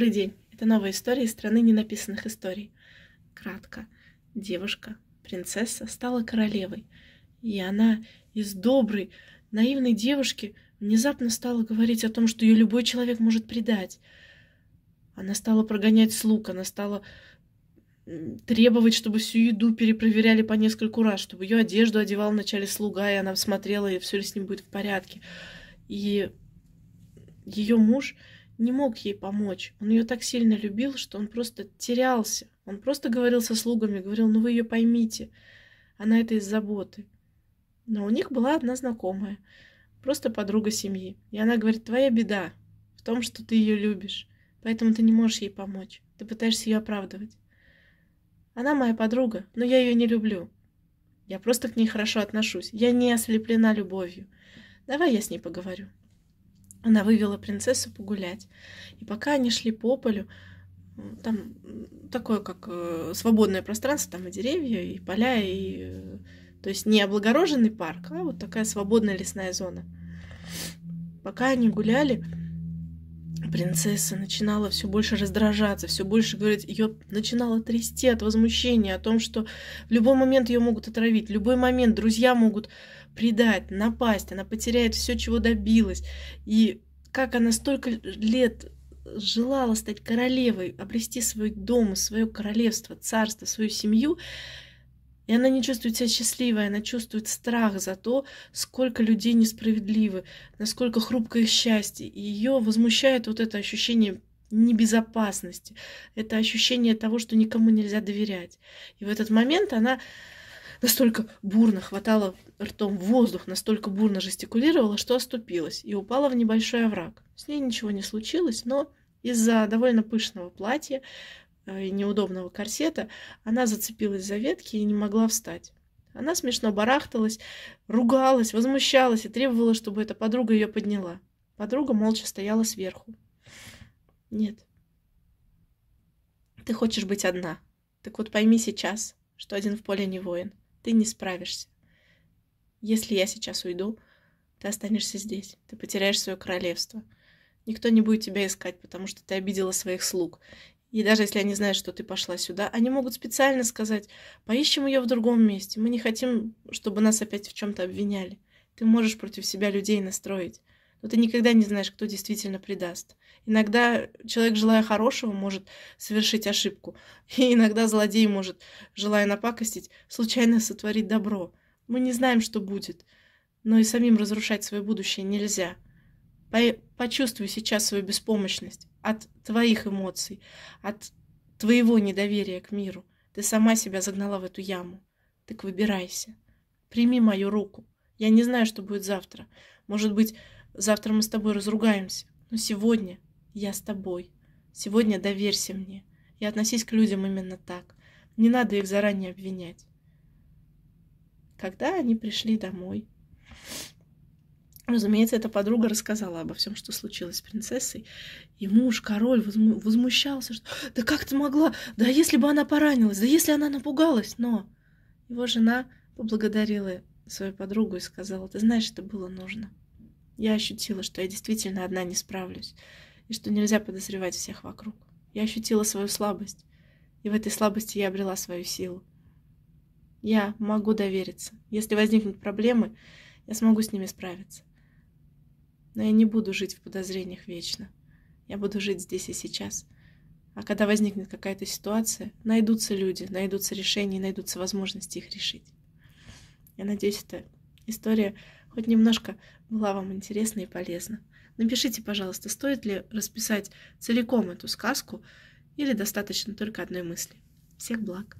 Добрый день. Это новая история из страны ненаписанных историй. Кратко. Девушка, принцесса, стала королевой. И она из доброй, наивной девушки внезапно стала говорить о том, что ее любой человек может предать. Она стала прогонять слуг, она стала требовать, чтобы всю еду перепроверяли по нескольку раз, чтобы ее одежду одевал вначале слуга, и она смотрела, и все ли с ним будет в порядке. И ее муж не мог ей помочь. Он ее так сильно любил, что он просто терялся. Он просто говорил со слугами, говорил, ну вы ее поймите. Она это из заботы. Но у них была одна знакомая, просто подруга семьи. И она говорит, твоя беда в том, что ты ее любишь. Поэтому ты не можешь ей помочь. Ты пытаешься ее оправдывать. Она моя подруга, но я ее не люблю. Я просто к ней хорошо отношусь. Я не ослеплена любовью. Давай я с ней поговорю. Она вывела принцессу погулять. И пока они шли по полю, там такое, как э, свободное пространство, там и деревья, и поля, и... Э, то есть не облагороженный парк, а вот такая свободная лесная зона. Пока они гуляли, Принцесса начинала все больше раздражаться, все больше говорить, ее начинало трясти от возмущения о том, что в любой момент ее могут отравить, в любой момент друзья могут предать, напасть, она потеряет все, чего добилась. И как она столько лет желала стать королевой, обрести свой дом, свое королевство, царство, свою семью, и она не чувствует себя счастливой, она чувствует страх за то, сколько людей несправедливы, насколько хрупко их счастье. И ее возмущает вот это ощущение небезопасности, это ощущение того, что никому нельзя доверять. И в этот момент она настолько бурно хватала ртом воздух, настолько бурно жестикулировала, что оступилась и упала в небольшой овраг. С ней ничего не случилось, но из-за довольно пышного платья и э, неудобного корсета, она зацепилась за ветки и не могла встать. Она смешно барахталась, ругалась, возмущалась и требовала, чтобы эта подруга ее подняла. Подруга молча стояла сверху. Нет. Ты хочешь быть одна. Так вот пойми сейчас, что один в поле не воин. Ты не справишься. Если я сейчас уйду, ты останешься здесь. Ты потеряешь свое королевство. Никто не будет тебя искать, потому что ты обидела своих слуг. И даже если они знают, что ты пошла сюда, они могут специально сказать, поищем ее в другом месте, мы не хотим, чтобы нас опять в чем-то обвиняли. Ты можешь против себя людей настроить, но ты никогда не знаешь, кто действительно предаст. Иногда человек, желая хорошего, может совершить ошибку, и иногда злодей может, желая напакостить, случайно сотворить добро. Мы не знаем, что будет, но и самим разрушать свое будущее нельзя – Почувствуй сейчас свою беспомощность от твоих эмоций, от твоего недоверия к миру. Ты сама себя загнала в эту яму. Так выбирайся. Прими мою руку. Я не знаю, что будет завтра. Может быть, завтра мы с тобой разругаемся. Но сегодня я с тобой. Сегодня доверься мне. И относись к людям именно так. Не надо их заранее обвинять. Когда они пришли домой, Разумеется, эта подруга рассказала обо всем, что случилось с принцессой, и муж, король, возму возмущался, что «Да как ты могла? Да если бы она поранилась, да если она напугалась!» Но его жена поблагодарила свою подругу и сказала «Ты знаешь, это было нужно. Я ощутила, что я действительно одна не справлюсь, и что нельзя подозревать всех вокруг. Я ощутила свою слабость, и в этой слабости я обрела свою силу. Я могу довериться. Если возникнут проблемы, я смогу с ними справиться. Но я не буду жить в подозрениях вечно. Я буду жить здесь и сейчас. А когда возникнет какая-то ситуация, найдутся люди, найдутся решения, найдутся возможности их решить. Я надеюсь, эта история хоть немножко была вам интересна и полезна. Напишите, пожалуйста, стоит ли расписать целиком эту сказку или достаточно только одной мысли. Всех благ!